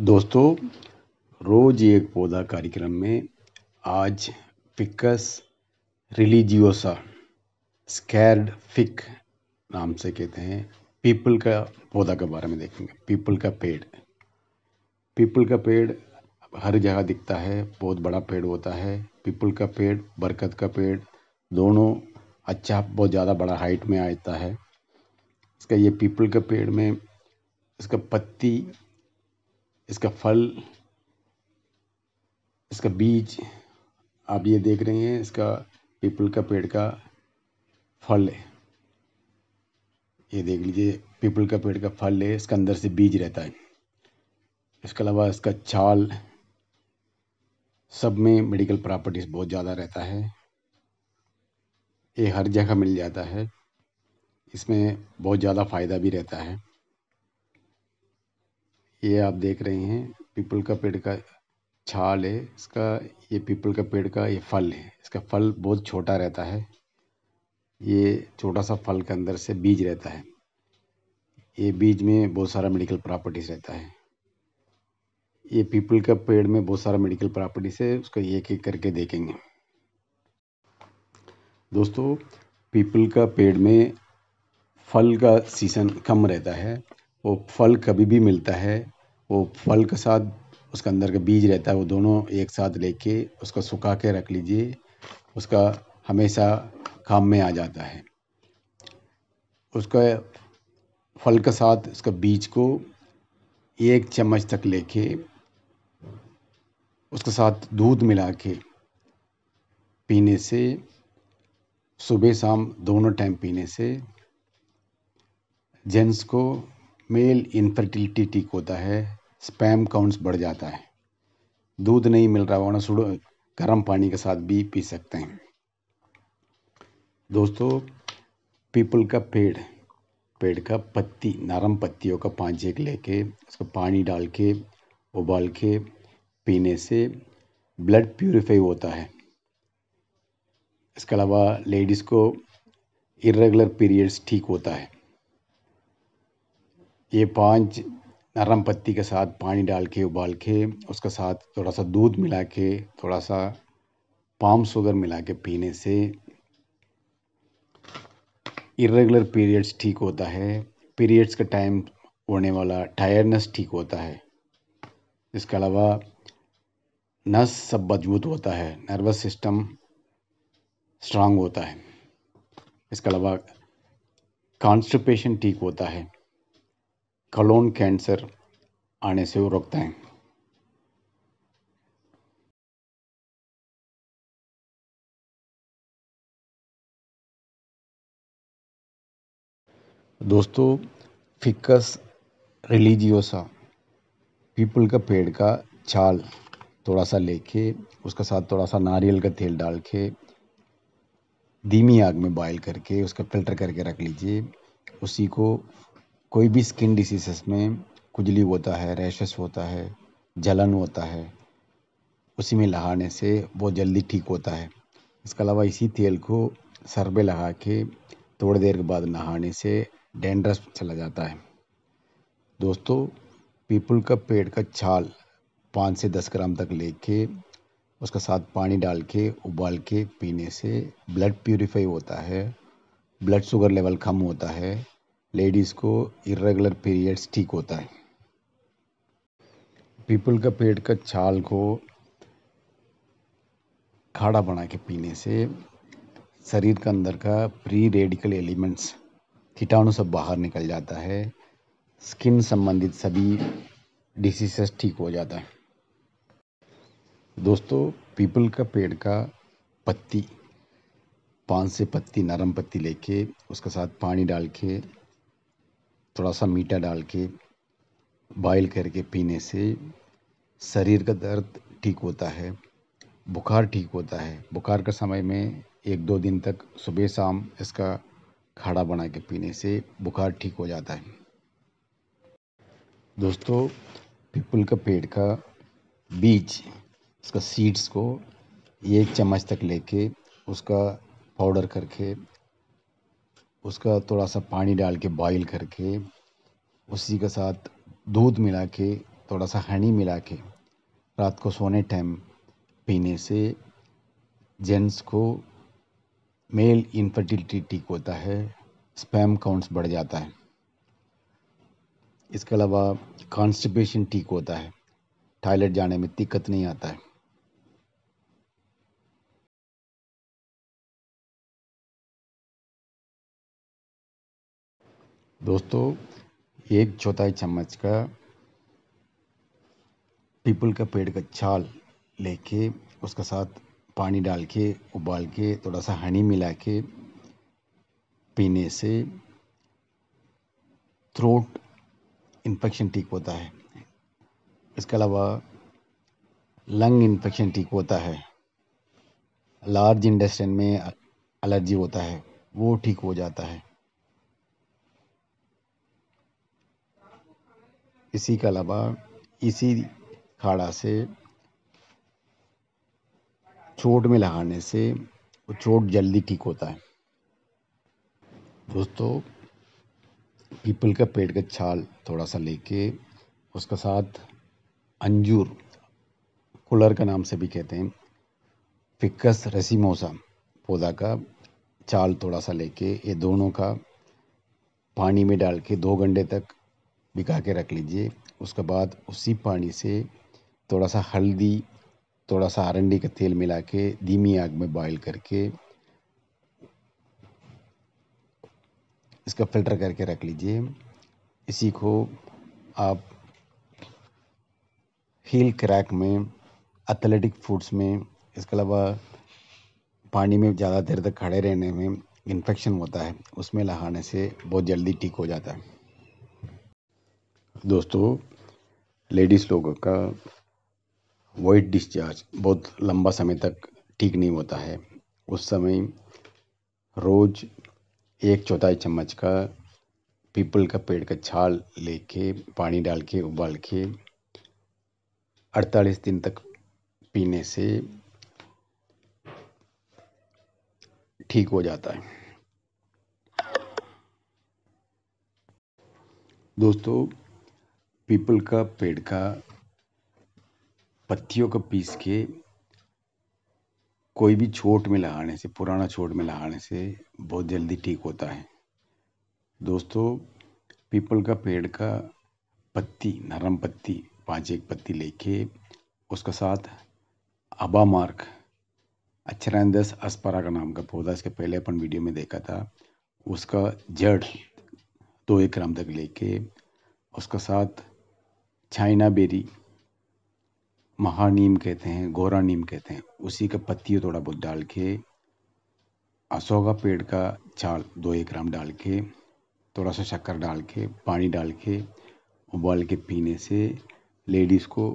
दोस्तों रोज एक पौधा कार्यक्रम में आज पिकस रिलीजियोसा स्कैर्ड फिक नाम से कहते हैं पीपल का पौधा के बारे में देखेंगे पीपल का पेड़ पीपल का पेड़ हर जगह दिखता है बहुत बड़ा पेड़ होता है पीपल का पेड़ बरकत का पेड़ दोनों अच्छा बहुत ज़्यादा बड़ा हाइट में आता है इसका ये पीपल के पेड़ में इसका पत्ती इसका फल इसका बीज आप ये देख रहे हैं इसका पीपल का पेड़ का फल है ये देख लीजिए पीपल का पेड़ का फल है इसका अंदर से बीज रहता है इसके अलावा इसका छाल सब में मेडिकल प्रॉपर्टीज बहुत ज़्यादा रहता है ये हर जगह मिल जाता है इसमें बहुत ज़्यादा फ़ायदा भी रहता है ये आप देख रहे हैं पीपल का पेड़ का छाल है इसका ये पीपल का पेड़ का ये फल है इसका फल बहुत छोटा रहता है ये छोटा सा फल के अंदर से बीज रहता है ये बीज में बहुत सारा मेडिकल प्रॉपर्टीज रहता है ये पीपल का पेड़ में बहुत सारा मेडिकल प्रॉपर्टीज है उसको एक एक करके देखेंगे दोस्तों पीपल का पेड़ में फल का सीज़न कम रहता है वो फल कभी भी मिलता है वो फल के साथ उसके अंदर का बीज रहता है वो दोनों एक साथ लेके उसको सुखा के रख लीजिए उसका हमेशा काम में आ जाता है उसका फल के साथ उसका बीज को एक चम्मच तक लेके उसके साथ दूध मिला के पीने से सुबह शाम दोनों टाइम पीने से जेंट्स को मेल इनफर्टिलिटी ठीक होता है स्पैम काउंट्स बढ़ जाता है दूध नहीं मिल रहा वरना सुडो गर्म पानी के साथ भी पी सकते हैं दोस्तों पीपल का पेड़ पेड़ का पत्ती नरम पत्तियों का पाँच एक लेके उसको पानी डाल के उबाल के पीने से ब्लड प्योरीफाई होता है इसके अलावा लेडीज़ को इरेगुलर पीरियड्स ठीक होता है ये पांच नरम पत्ती के साथ पानी डाल के उबाल के उसके साथ थोड़ा सा दूध मिला के थोड़ा सा पाम शुगर मिला के पीने से इरेगुलर पीरियड्स ठीक होता है पीरियड्स का टाइम होने वाला टायर्डनेस ठीक होता है इसके अलावा नस सब मजबूत होता है नर्वस सिस्टम स्ट्रांग होता है इसके अलावा कॉन्स्टिपेशन ठीक होता है कलोन कैंसर आने से वो रोकता है दोस्तों फिकस रिलीजियोसा पीपल का पेड़ का छाल थोड़ा सा लेके उसका साथ थोड़ा सा नारियल का तेल डाल के धीमी आग में बॉयल करके उसका फिल्टर करके रख लीजिए उसी को कोई भी स्किन डिसीजेस में खुजली होता है रैशेस होता है जलन होता है उसी में लगाने से वो जल्दी ठीक होता है इसके अलावा इसी तेल को सर पे लगा के थोड़ी देर के बाद नहाने से डेंड्रस चला जाता है दोस्तों पीपल का पेड़ का छाल पाँच से दस ग्राम तक लेके उसका साथ पानी डाल के उबाल के पीने से ब्लड प्योरीफाई होता है ब्लड शुगर लेवल कम होता है लेडीज़ को इरेगुलर पीरियड्स ठीक होता है पीपल का पेड़ का छाल को खाड़ा बना के पीने से शरीर के अंदर का प्री रेडिकल एलिमेंट्स कीटाणु सब बाहर निकल जाता है स्किन संबंधित सभी डिसीसेस ठीक हो जाता है दोस्तों पीपल का पेड़ का पत्ती पान से पत्ती नरम पत्ती लेके उसके साथ पानी डाल के थोड़ा सा मीठा डाल के बॉयल करके पीने से शरीर का दर्द ठीक होता है बुखार ठीक होता है बुखार के समय में एक दो दिन तक सुबह शाम इसका खाड़ा बना के पीने से बुखार ठीक हो जाता है दोस्तों पीपल का पेड़ का बीज उसका सीड्स को एक चम्मच तक लेके उसका पाउडर करके उसका थोड़ा सा पानी डाल के बॉईल करके उसी के साथ दूध मिला के थोड़ा सा हनी मिला के रात को सोने टाइम पीने से जेंट्स को मेल इनफर्टिलिटी ठीक होता है स्पैम काउंट्स बढ़ जाता है इसके अलावा कॉन्स्टिपेशन ठीक होता है टॉयलेट जाने में दिक्कत नहीं आता है दोस्तों एक चौथाई चम्मच का पीपल का पेड़ का छाल लेके उसका साथ पानी डाल के उबाल के थोड़ा सा हनी मिला के पीने से थ्रोट इन्फेक्शन ठीक होता है इसके अलावा लंग इन्फेक्शन ठीक होता है लार्ज इंडस्ट्रेन में एलर्जी होता है वो ठीक हो जाता है इसी के अलावा इसी खाड़ा से चोट में लगाने से वो चोट जल्दी ठीक होता है दोस्तों पीपल का पेड़ का छाल थोड़ा सा लेके उसके साथ अंजूर कुलर का नाम से भी कहते हैं फिक्कस रेसिमोसा पौधा का चाल थोड़ा सा लेके ये दोनों का पानी में डाल के दो घंटे तक भिगा के रख लीजिए उसके बाद उसी पानी से थोड़ा सा हल्दी थोड़ा सा अरंडी का तेल मिला के धीमी आग में बॉईल करके इसका फिल्टर करके रख लीजिए इसी को आप हील क्रैक में एथलेटिक फूड्स में इसके अलावा पानी में ज़्यादा देर तक खड़े रहने में इन्फेक्शन होता है उसमें लगाने से बहुत जल्दी ठीक हो जाता है दोस्तों लेडीज़ लोगों का वाइट डिस्चार्ज बहुत लंबा समय तक ठीक नहीं होता है उस समय रोज़ एक चौथाई चम्मच का पीपल का पेड़ का छाल लेके पानी डाल के उबाल के अड़तालीस दिन तक पीने से ठीक हो जाता है दोस्तों पीपल का पेड़ का पत्तियों को पीस के कोई भी चोट में लगाने से पुराना चोट में लगाने से बहुत जल्दी ठीक होता है दोस्तों पीपल का पेड़ का पत्ती नरम पत्ती पाँच एक पत्ती लेके उसका साथ अबा मार्क अक्षरांदस अस्परा का नाम का पौधा इसके पहले अपन वीडियो में देखा था उसका जड़ दो एक ग्राम तक लेके उसका साथ चाइना बेरी महानीम कहते हैं गोरा नीम कहते हैं उसी का पत्ती थोड़ा बहुत डाल के अशोका पेड़ का छाल दो एक ग्राम डाल के थोड़ा सा शक्कर डाल के पानी डाल के उबाल के पीने से लेडीज़ को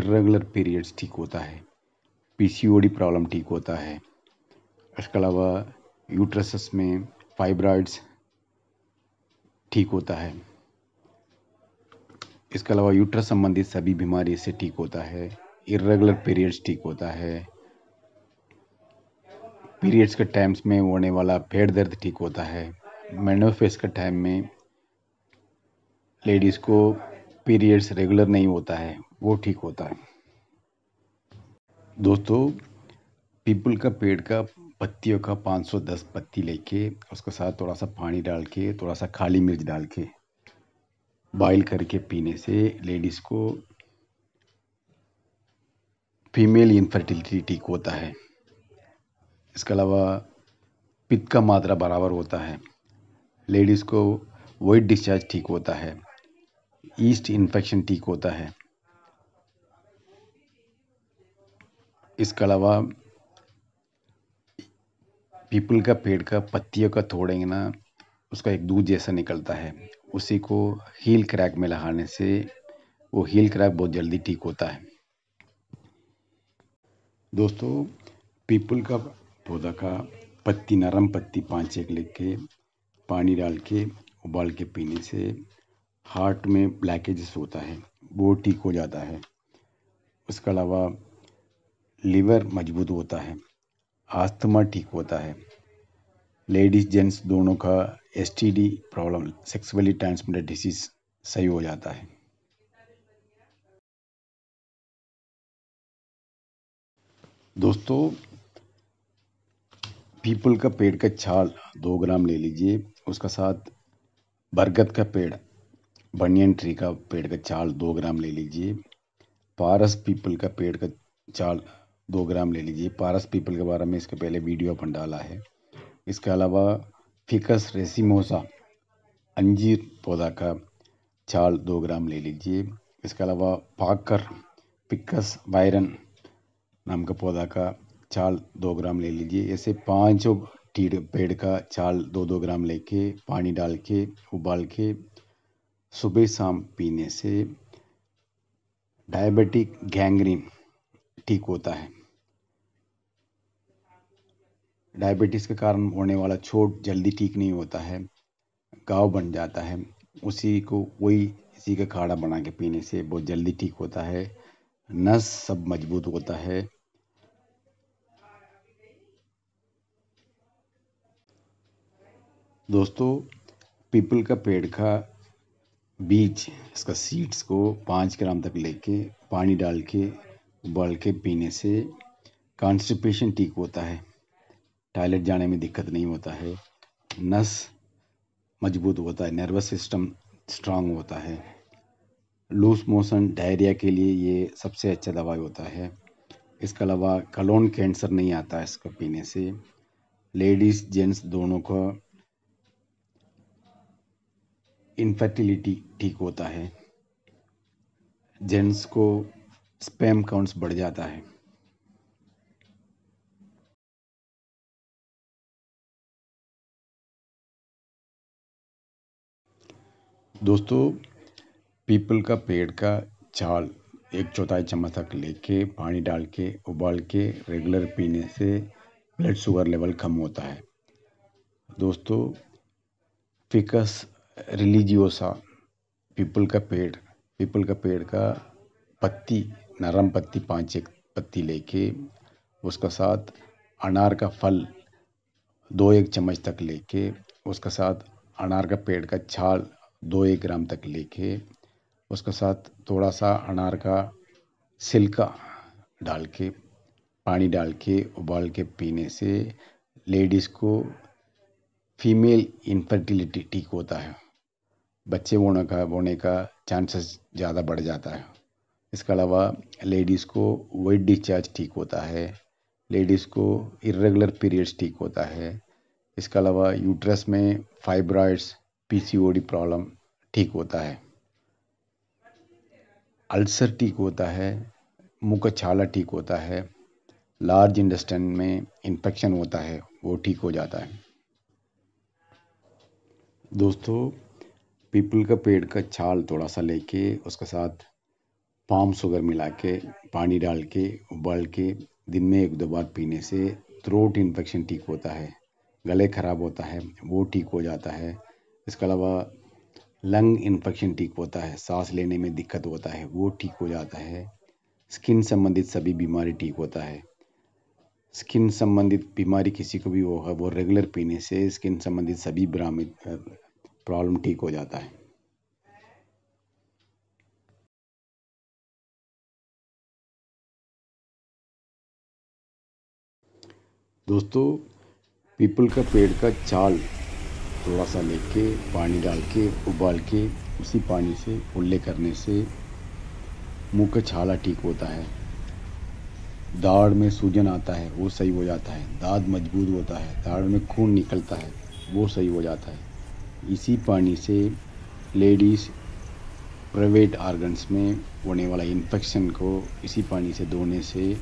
इरेगुलर पीरियड्स ठीक होता है पीसीओडी प्रॉब्लम ठीक होता है इसके अलावा यूट्रसस में फाइब्राइड्स ठीक होता है इसके अलावा यूट्रस संबंधित सभी बीमारी इससे ठीक होता है इरेगुलर पीरियड्स ठीक होता है पीरियड्स के टाइम्स में होने वाला पेट दर्द ठीक होता है मेनोफेस के टाइम में लेडीज़ को पीरियड्स रेगुलर नहीं होता है वो ठीक होता है दोस्तों पीपल का पेड़ का पत्तियों का 510 पत्ती लेके उसके साथ थोड़ा सा पानी डाल के थोड़ा सा खाली मिर्च डाल के बॉइल करके पीने से लेडीज़ को फीमेल इनफर्टिलिटी ठीक होता है इसके अलावा पित्त का मात्रा बराबर होता है लेडीज़ को वेट डिस्चार्ज ठीक होता है ईस्ट इन्फेक्शन ठीक होता है इसके अलावा पीपल का पेड़ का पत्तियों का थोड़ेंगे ना उसका एक दूध जैसा निकलता है उसी को हील क्रैक में लगाने से वो हील क्रैक बहुत जल्दी ठीक होता है दोस्तों पीपल का पौधा का पत्ती नरम पत्ती पाँच एक लेके पानी डाल के उबाल के पीने से हार्ट में ब्लैकेजेस होता है वो ठीक हो जाता है उसके अलावा लीवर मजबूत होता है आस्थमा ठीक होता है लेडीज़ जेंट्स दोनों का एस प्रॉब्लम सेक्सुअली ट्रांसमिटेड डिसीज़ सही हो जाता है दोस्तों पीपल का पेड़ का छाल दो ग्राम ले लीजिए उसका साथ बरगद का पेड़ बनियन ट्री का पेड़ का छाल दो ग्राम ले लीजिए पारस पीपल का पेड़ का छाल दो ग्राम ले लीजिए पारस पीपल के बारे में इसके पहले वीडियो अपन डाला है इसके अलावा फ़िकस रेसिमोसा अंजीर पौधा का छाल दो ग्राम ले लीजिए इसके अलावा पाकर फिकस वायरन नाम का पौधा का चाल दो ग्राम ले लीजिए ऐसे पाँचों टीड पेड़ का चाल दो दो ग्राम लेके पानी डाल के उबाल के सुबह शाम पीने से डायबिटिक गैंग्रीन ठीक होता है डायबिटीज़ के कारण होने वाला छोट जल्दी ठीक नहीं होता है गाँव बन जाता है उसी को वही इसी का खाड़ा बना के पीने से बहुत जल्दी ठीक होता है नस सब मजबूत होता है दोस्तों पीपल का पेड़ का बीज इसका सीड्स को पाँच ग्राम तक लेके पानी डाल के उबाल के पीने से कॉन्स्टिपेशन ठीक होता है टॉयलेट जाने में दिक्कत नहीं होता है नस मजबूत होता है नर्वस सिस्टम स्ट्रांग होता है लूज मोशन डायरिया के लिए ये सबसे अच्छा दवाई होता है इसके अलावा कलोन कैंसर नहीं आता है इसको पीने से लेडीज़ जेंट्स दोनों का इनफर्टिलिटी ठीक होता है जेंट्स को स्पैम काउंट्स बढ़ जाता है दोस्तों पीपल का पेड़ का छाल एक चौथाई चम्मच तक लेके पानी डाल के उबाल के रेगुलर पीने से ब्लड शुगर लेवल कम होता है दोस्तों फिकस रिलीजियोसा पीपल का पेड़ पीपल का पेड़ का पत्ती नरम पत्ती पाँच एक पत्ती लेके उसका साथ अनार का फल दो एक चम्मच तक लेके उसका साथ अनार का पेड़ का छाल दो एक ग्राम तक लेके उसके साथ थोड़ा सा अनार का सिलका डाल के पानी डाल के उबाल के पीने से लेडीज़ को फीमेल इनफर्टिलिटी ठीक होता है बच्चे बोने का बोने का चांसेस ज़्यादा बढ़ जाता है इसके अलावा लेडीज़ को वेट डिस्चार्ज ठीक होता है लेडीज़ को इरेगुलर पीरियड्स ठीक होता है इसके अलावा यूट्रस में फाइब्रॉइड्स पीसीओडी प्रॉब्लम ठीक होता है अल्सर ठीक होता है मुँह का छाला ठीक होता है लार्ज इंडस्टेंट में इन्फेक्शन होता है वो ठीक हो जाता है दोस्तों पीपल का पेड़ का छाल थोड़ा सा लेके उसके साथ पाम शुगर मिला के पानी डाल के उबाल के दिन में एक दो बार पीने से थ्रोट इन्फेक्शन ठीक होता है गले ख़राब होता है वो ठीक हो जाता है इसके अलावा लंग इन्फेक्शन ठीक होता है सांस लेने में दिक्कत होता है वो ठीक हो जाता है स्किन संबंधित सभी बीमारी ठीक होता है स्किन संबंधित बीमारी किसी को भी हो है वो रेगुलर पीने से स्किन संबंधित सभी भ्रामित प्रॉब्लम ठीक हो जाता है दोस्तों पीपल का पेड़ का चाल थोड़ा सा लेके पानी डाल के उबाल के उसी पानी से उल्ले करने से मुंह का छाला ठीक होता है दाढ़ में सूजन आता है वो सही हो जाता है दाद मजबूत होता है दाढ़ में खून निकलता है वो सही हो जाता है इसी पानी से लेडीज़ प्राइवेट आर्गन्स में होने वाला इन्फेक्शन को इसी पानी से धोने से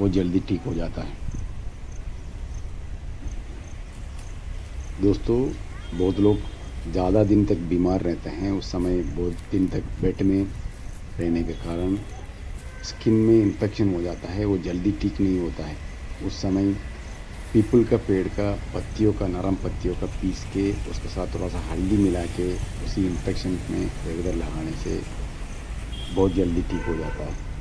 वो जल्दी ठीक हो जाता है दोस्तों बहुत लोग ज़्यादा दिन तक बीमार रहते हैं उस समय बहुत दिन तक बेड में रहने के कारण स्किन में इन्फेक्शन हो जाता है वो जल्दी ठीक नहीं होता है उस समय पीपल का पेड़ का पत्तियों का नरम पत्तियों का पीस के उसके साथ थोड़ा सा हल्दी मिला के उसी इन्फेक्शन में रेगुलर लगाने से बहुत जल्दी ठीक हो जाता है